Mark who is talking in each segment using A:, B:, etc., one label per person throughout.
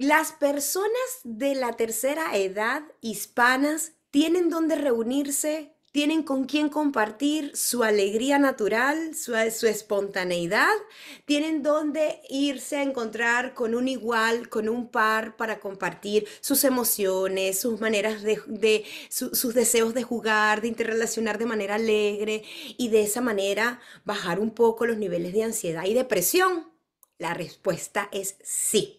A: Las personas de la tercera edad hispanas tienen donde reunirse, tienen con quién compartir su alegría natural, su, espontaneidad, tienen donde irse a encontrar con un igual, con un par para compartir sus emociones, sus maneras de, sus deseos de jugar, de interrelacionar de manera alegre y de esa manera bajar un poco los niveles de ansiedad y depresión. La respuesta es sí.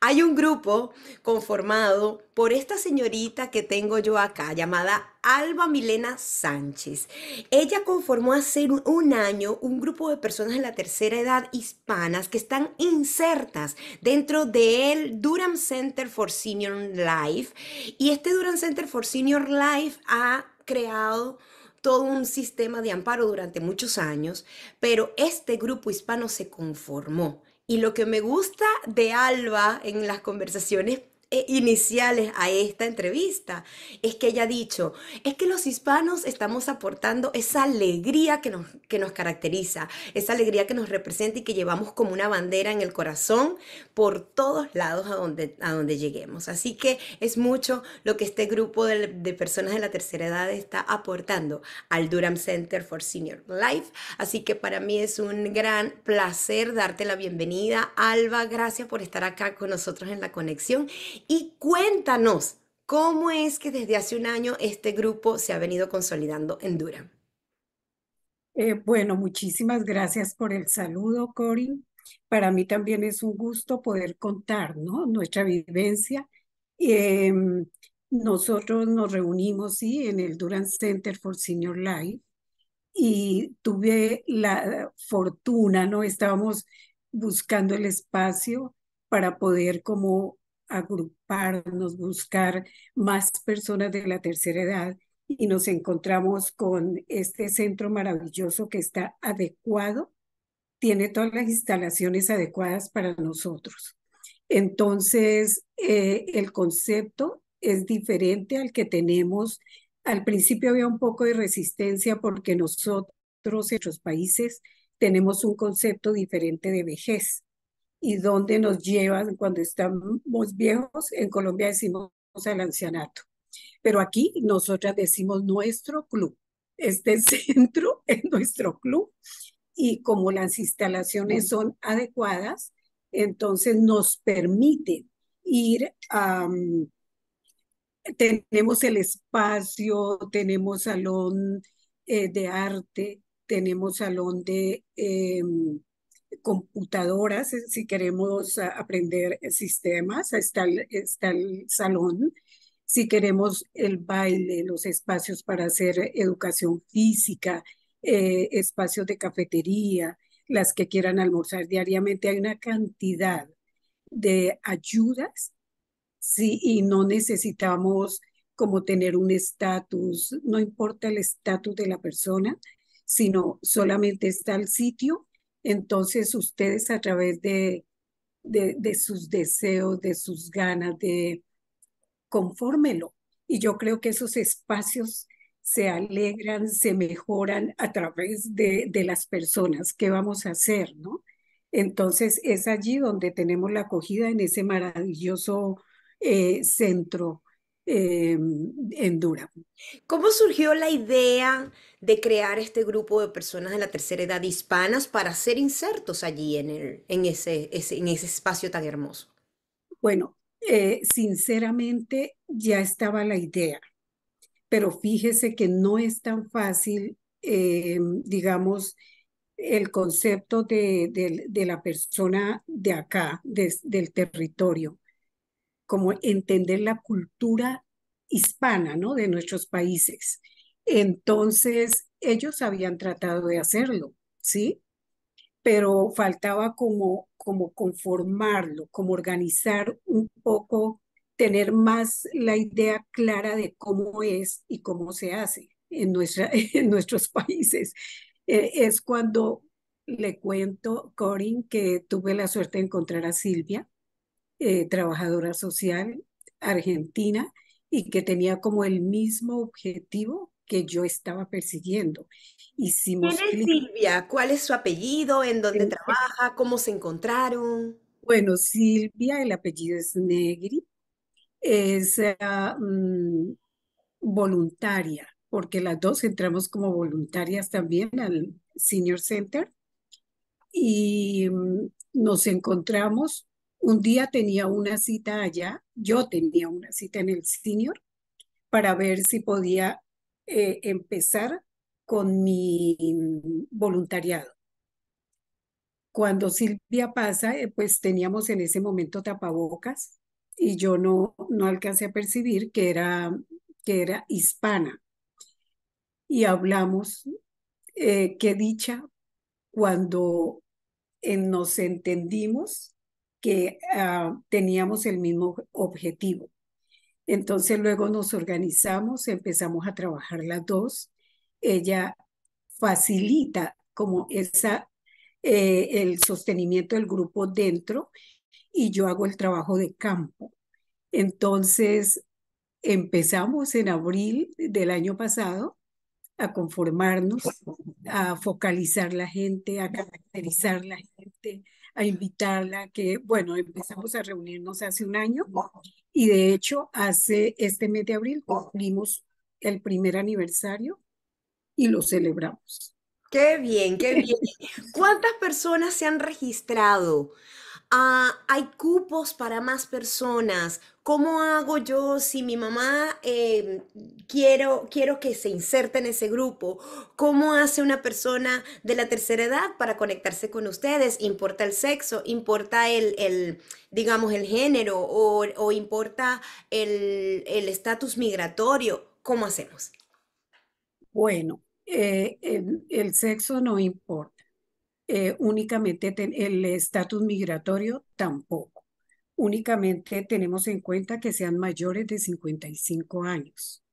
A: Hay un grupo conformado por esta señorita que tengo yo acá, llamada Alba Milena Sánchez. Ella conformó hace un año un grupo de personas de la tercera edad hispanas que están insertas dentro del Durham Center for Senior Life. Y este Durham Center for Senior Life ha creado todo un sistema de amparo durante muchos años, pero este grupo hispano se conformó y lo que me gusta de Alba en las conversaciones eh, iniciales a esta entrevista. Es que ella ha dicho, es que los hispanos estamos aportando esa alegría que nos, que nos caracteriza, esa alegría que nos representa y que llevamos como una bandera en el corazón por todos lados a donde, a donde lleguemos. Así que es mucho lo que este grupo de, de personas de la tercera edad está aportando al Durham Center for Senior Life. Así que para mí es un gran placer darte la bienvenida. Alba, gracias por estar acá con nosotros en la conexión y cuéntanos, ¿cómo es que desde hace un año este grupo se ha venido consolidando en Durham?
B: Eh, bueno, muchísimas gracias por el saludo, Corin. Para mí también es un gusto poder contar ¿no? nuestra vivencia. Em, nosotros nos reunimos ¿sí? en el Durham Center for Senior Life y tuve la fortuna, ¿no? Estábamos buscando el espacio para poder como agruparnos, buscar más personas de la tercera edad y nos encontramos con este centro maravilloso que está adecuado, tiene todas las instalaciones adecuadas para nosotros. Entonces, eh, el concepto es diferente al que tenemos. Al principio había un poco de resistencia porque nosotros en otros países tenemos un concepto diferente de vejez y dónde nos llevan cuando estamos viejos. En Colombia decimos el ancianato, pero aquí nosotras decimos nuestro club. Este centro es nuestro club y como las instalaciones son adecuadas, entonces nos permite ir a... tenemos el espacio, tenemos salón eh, de arte, tenemos salón de em, computadoras, eh, si queremos ah, aprender eh, sistemas, está el, está el salón, si queremos el baile, los espacios para hacer educación física, eh, espacios de cafetería, las que quieran almorzar diariamente, hay una cantidad de ayudas sí, y no necesitamos como tener un estatus, no importa el estatus de la persona, sino solamente está el sitio entonces ustedes a través de, sus deseos, de sus ganas, de conformelo Y yo creo que esos espacios se alegran, se mejoran a través de, las personas. ¿Qué vamos a hacer? ¿no? Entonces es allí donde tenemos la acogida en ese maravilloso eh, centro eh, en
A: Dura. ¿Cómo surgió la idea de crear este grupo de personas de la tercera edad hispanas para ser insertos allí en, ese, espacio tan hermoso?
B: Bueno, eh, sinceramente ya estaba la idea, pero fíjese que no es tan fácil, eh, digamos, el concepto de, la persona de acá, del territorio como entender la cultura hispana, ¿no? De nuestros países. Entonces, ellos habían tratado de hacerlo, ¿sí? Pero faltaba como, como conformarlo, como organizar un poco, tener más la idea clara de cómo es y cómo se hace en, nuestros países. Eh, es cuando le cuento, Corin, que tuve la suerte de encontrar a Silvia, eh, trabajadora social argentina y que tenía como el mismo objetivo que yo estaba persiguiendo. Hicimos
A: Silvia? ¿Cuál es su apellido? ¿En dónde trabaja? ¿Cómo se encontraron? Bueno, Silvia, el apellido es Negri,
B: es ah, mm, voluntaria, porque las dos entramos como voluntarias también al Senior Center y mm, nos encontramos un día tenía una cita allá, yo tenía una cita en el senior para ver si podía eh, empezar con mi voluntariado. Cuando Silvia pasa, eh, pues teníamos en ese momento tapabocas y yo no, no alcancé a percibir que era, que era hispana. Y hablamos, eh, qué dicha, cuando nos entendimos que ah, teníamos el mismo objetivo. Entonces luego nos organizamos, empezamos a trabajar las dos. Ella facilita como esa, eh, el sostenimiento del grupo dentro y yo hago el trabajo de campo. Entonces empezamos en abril del año pasado a conformarnos, a focalizar la gente, a caracterizar la gente, a invitarla, que bueno, empezamos a reunirnos hace un año y de hecho hace este mes de abril cumplimos el primer aniversario y lo celebramos.
A: Qué bien, qué bien. ¿Cuántas personas se han registrado? Ah, ¿Hay cupos para más personas? ¿Cómo hago yo si mi mamá eh, quiero, quiero que se inserte en ese grupo? ¿Cómo hace una persona de la tercera edad para conectarse con ustedes? ¿Importa el sexo? ¿Importa el, digamos, el género? ¿O, importa el estatus migratorio? ¿Cómo hacemos? Bueno, eh, el,
B: sexo no importa. Eh, únicamente el estatus migratorio tampoco únicamente tenemos en cuenta que sean mayores de 55 años,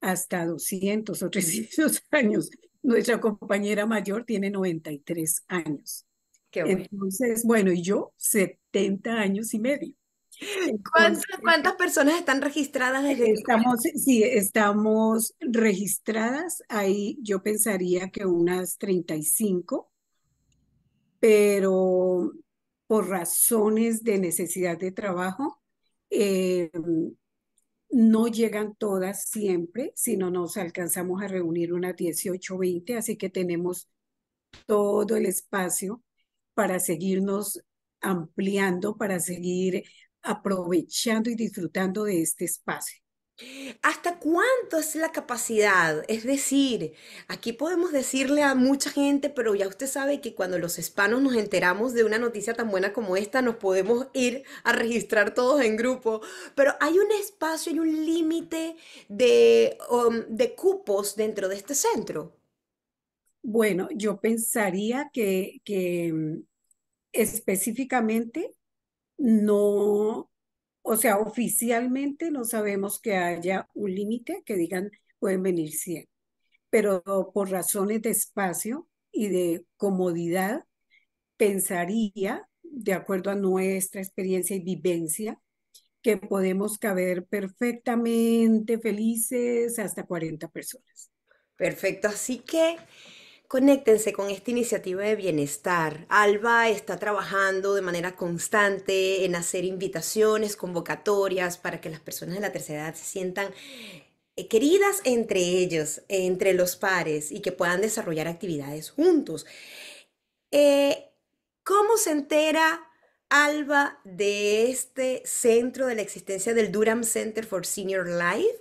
B: hasta 200 o 300 años. Nuestra compañera mayor tiene 93 años. Qué Entonces, bueno, y yo 70 años y medio. ¿Cuántas, personas están registradas desde estamos, Sí, estamos registradas. Ahí yo pensaría que unas 35, pero por razones de necesidad de trabajo. Eh, no llegan todas siempre, sino nos alcanzamos a reunir unas 18 20, así que tenemos todo el espacio para seguirnos ampliando, para seguir aprovechando y disfrutando de este espacio.
A: ¿Hasta cuánto es la capacidad? Es decir, aquí podemos decirle a mucha gente, pero ya usted sabe que cuando los hispanos nos enteramos de una noticia tan buena como esta, nos podemos ir a registrar todos en grupo, pero hay un espacio, y un límite de, um, de cupos dentro de este centro.
B: Bueno, yo pensaría que mm, específicamente no o sea, oficialmente no sabemos que haya un límite que digan pueden venir 100, pero por razones de espacio y de comodidad, pensaría, de acuerdo a nuestra experiencia y vivencia, que podemos caber perfectamente
A: felices hasta 40 personas. Perfecto, así que Conéctense con esta iniciativa de bienestar. Alba está trabajando de manera constante en hacer invitaciones, convocatorias para que las personas de la tercera edad se sientan eh, queridas entre ellos, entre los pares y que puedan desarrollar actividades juntos. Eh, ¿Cómo se entera Alba de este centro de la existencia del Durham Center for Senior Life?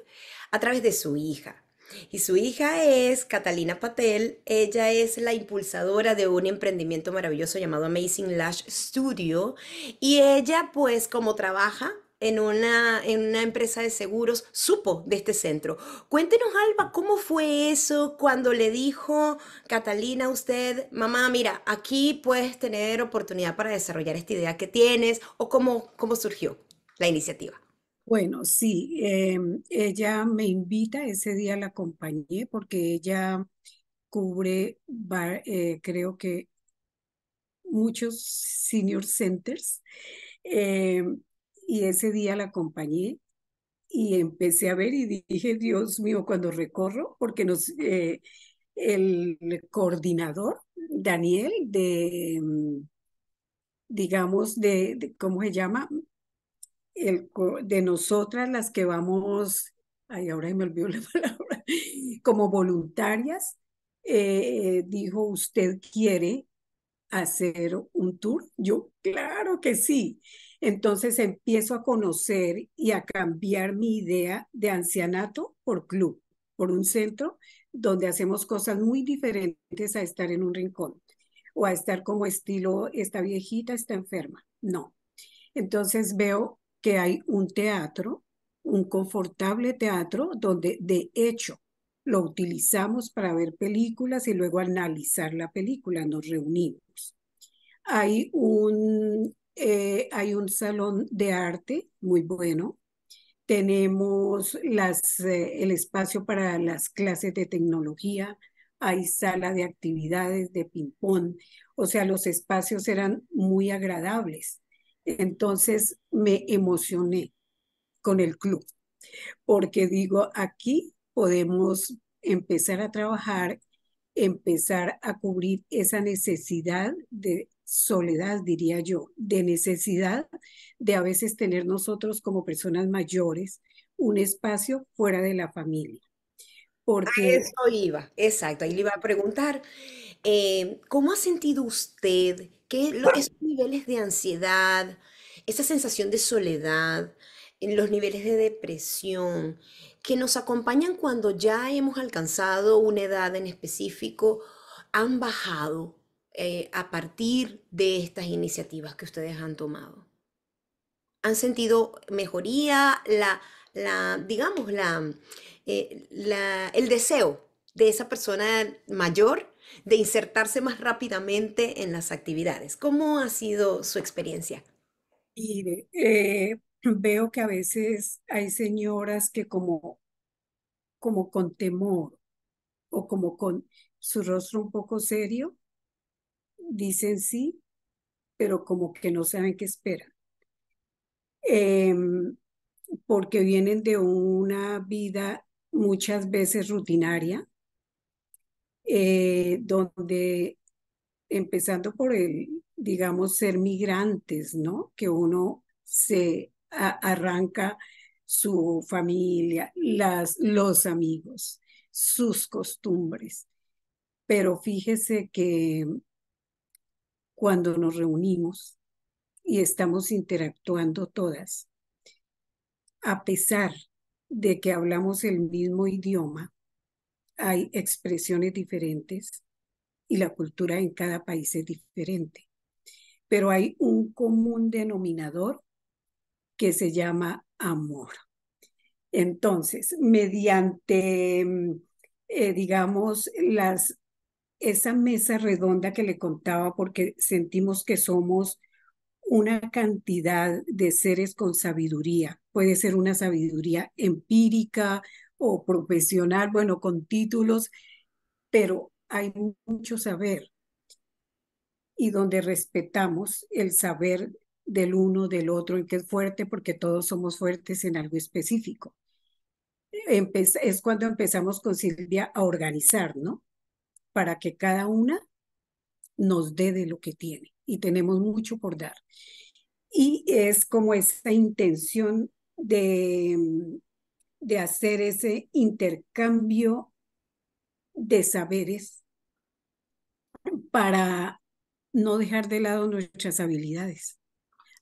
A: A través de su hija. Y su hija es Catalina Patel. Ella es la impulsadora de un emprendimiento maravilloso llamado Amazing Lash Studio. Y ella, pues, como trabaja en una, empresa de seguros, supo de este centro. Cuéntenos, Alba, ¿cómo fue eso cuando le dijo Catalina a usted, mamá, mira, aquí puedes tener oportunidad para desarrollar esta idea que tienes o cómo, cómo surgió la iniciativa? Bueno, sí, em,
B: ella me invita, ese día la acompañé porque ella cubre, eh, creo que muchos senior centers, em, y ese día la acompañé y empecé a ver y dije, Dios mío, cuando recorro, porque nos, eh, el coordinador, Daniel, de em, digamos, de, ¿cómo se llama? el, de nosotras las que vamos, ay, ahora me olvidó la palabra, como voluntarias, eh, dijo, ¿usted quiere hacer un tour? Yo, claro que sí. Entonces empiezo a conocer y a cambiar mi idea de ancianato por club, por un centro donde hacemos cosas muy diferentes a estar en un rincón o a estar como estilo, esta viejita está enferma. No. Entonces veo que hay un teatro, un confortable teatro, donde de hecho lo utilizamos para ver películas y luego analizar la película, nos reunimos. Hay un, eh, hay un salón de arte muy bueno. Tenemos las, eh, el espacio para las clases de tecnología, hay sala de actividades de ping-pong, o sea, los espacios eran muy agradables. Entonces me emocioné con el club, porque digo, aquí podemos empezar a trabajar, empezar a cubrir esa necesidad de soledad, diría yo, de necesidad de a veces tener nosotros como personas mayores un espacio
A: fuera de la familia. Porque... eso iba, exacto, ahí le iba a preguntar, eh, ¿cómo ha sentido usted que esos niveles de ansiedad, esa sensación de soledad, los niveles de depresión, que nos acompañan cuando ya hemos alcanzado una edad en específico, han bajado eh, a partir de estas iniciativas que ustedes han tomado? ¿Han sentido mejoría, la, digamos, eh, la, el deseo de esa persona mayor de insertarse más rápidamente en las actividades. ¿Cómo ha sido su experiencia? Y
B: eh, veo que a veces hay señoras que como, como con temor o como con su rostro un poco serio, dicen sí, pero como que no saben qué esperan. Em, porque vienen de una vida muchas veces rutinaria, eh, donde empezando por el, digamos, ser migrantes, ¿no? Que uno se arranca su familia, las, los amigos, sus costumbres. Pero fíjese que cuando nos reunimos y estamos interactuando todas, a pesar de que hablamos el mismo idioma, hay expresiones diferentes y la cultura en cada país es diferente. Pero hay un común denominador que se llama amor. Entonces, mediante, mm, eh, digamos, las, esa mesa redonda que le contaba, porque sentimos que somos una cantidad de seres con sabiduría. Puede ser una sabiduría empírica, o profesional, bueno, con títulos, pero hay mucho saber y donde respetamos el saber del uno, del otro, en que es fuerte, porque todos somos fuertes en algo específico. es cuando empezamos con Silvia a organizar, ¿no? Para que cada una nos dé de lo que tiene y tenemos mucho por dar. Y es como esa intención de de hacer ese intercambio de saberes para no dejar de lado nuestras habilidades,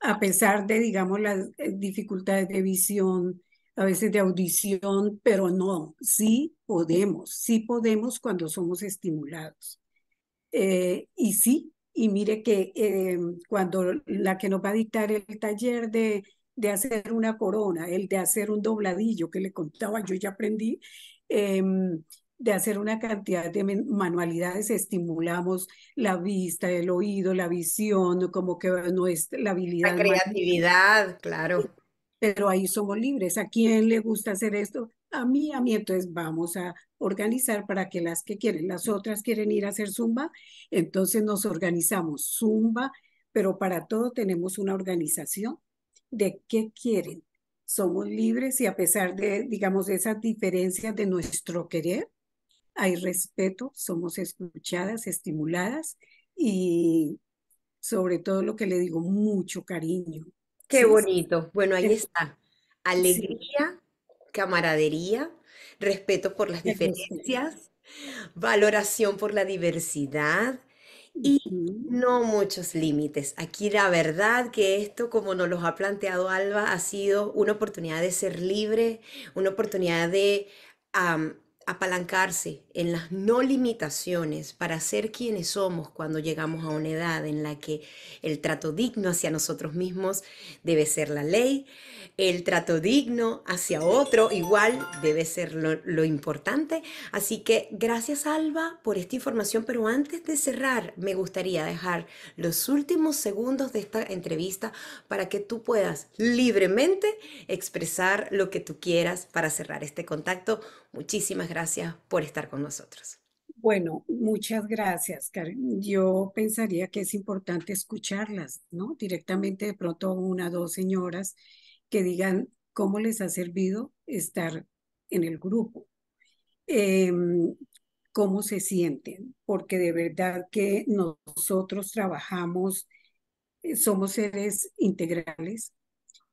B: a pesar de, digamos, las eh, dificultades de visión, a veces de audición, pero no, sí podemos, sí podemos cuando somos estimulados. Eh, y sí, y mire que eh, cuando la que nos va a dictar el taller de de hacer una corona, el de hacer un dobladillo que le contaba, yo ya aprendí, em, de hacer una cantidad de manualidades, estimulamos la vista, el oído, la visión, como que no la habilidad. La creatividad, claro. Pero ahí somos libres. ¿A quién le gusta hacer esto? A mí, a mí. Entonces vamos a organizar para que las que quieren, las otras quieren ir a hacer zumba, entonces nos organizamos zumba, pero para todo tenemos una organización de qué quieren. Somos libres y a pesar de, digamos, esas diferencias de nuestro querer, hay respeto, somos escuchadas, estimuladas y sobre todo lo que le digo, mucho cariño. Qué
A: bonito. Bueno, ahí está. Alegría, camaradería, respeto por las diferencias, valoración por la diversidad, y no muchos límites. Aquí la verdad que esto, como nos lo ha planteado Alba, ha sido una oportunidad de ser libre, una oportunidad de apalancarse en las no limitaciones para ser quienes somos cuando llegamos a una edad en la que el trato digno hacia nosotros mismos debe ser la ley, el trato digno hacia otro igual debe ser lo, importante. Así que gracias Alba por esta información, pero antes de cerrar me gustaría dejar los últimos segundos de esta entrevista para que tú puedas libremente expresar lo que tú quieras para cerrar este contacto. Muchísimas gracias por estar con nosotros.
B: Bueno, muchas gracias, Karen. Yo pensaría que es importante escucharlas, ¿no? Directamente de pronto una o dos señoras que digan cómo les ha servido estar en el grupo, em, cómo se sienten, porque de verdad que nosotros trabajamos, eh, somos seres integrales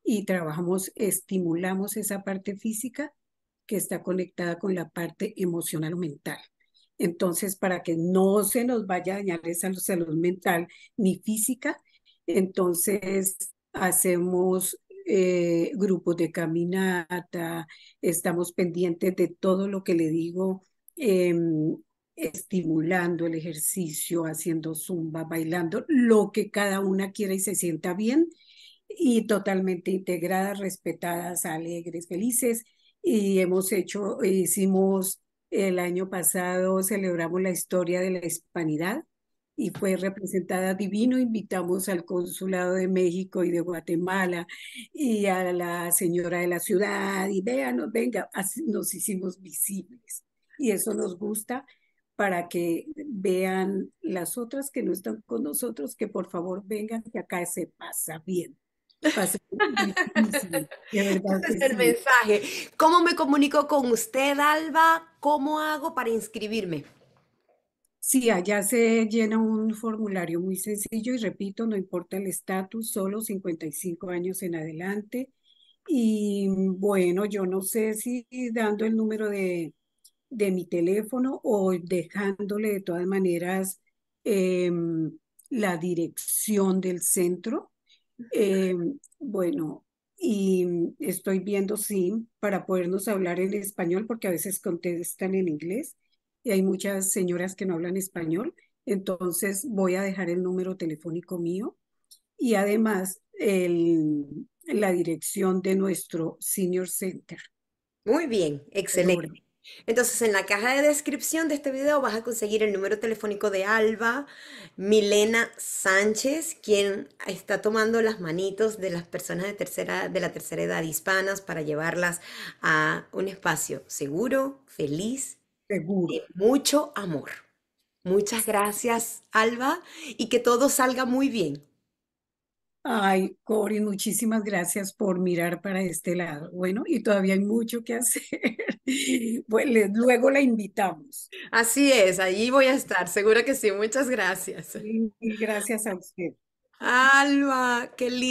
B: y trabajamos, estimulamos esa parte física, que está conectada con la parte emocional o mental. Entonces, para que no se nos vaya a dañar esa salud mental ni física, entonces hacemos eh, grupos de caminata, estamos pendientes de todo lo que le digo, em, estimulando el ejercicio, haciendo zumba, bailando, lo que cada una quiera y se sienta bien y totalmente integradas, respetadas, alegres, felices y hemos hecho, hicimos el año pasado, celebramos la historia de la hispanidad y fue representada divino. Invitamos al Consulado de México y de Guatemala y a la señora de la ciudad y véanos, venga, nos hicimos visibles y eso nos gusta para que vean las otras que no están con nosotros, que por favor vengan, que acá se pasa bien.
A: Ese es el mensaje. ¿Cómo me comunico con usted, Alba? ¿Cómo hago para inscribirme? Sí, allá
B: se llena un formulario muy sencillo y repito, no importa el estatus, solo 55 años en adelante. Y bueno, yo no sé si dando el número de, de mi teléfono o dejándole de todas maneras em, la dirección del centro, eh, bueno, y mm, estoy viendo, sí, para podernos hablar en español, porque a veces contestan en inglés y hay muchas señoras que no hablan español. Entonces voy a dejar el número telefónico mío y además la dirección de nuestro Senior Center. Muy bien,
A: excelente. Entonces, en la caja de descripción de este video vas a conseguir el número telefónico de Alba Milena Sánchez, quien está tomando las manitos de las personas de, tercera, de la tercera edad hispanas para llevarlas a un espacio seguro, feliz, seguro. mucho amor. Muchas gracias, Alba, y que todo salga muy bien. Ay,
B: Cori, muchísimas gracias por mirar para este lado. Bueno, y todavía hay mucho que hacer. Pues luego la invitamos. Así es, ahí voy a estar, seguro que sí. Muchas gracias. gracias a usted. Alba, qué lindo.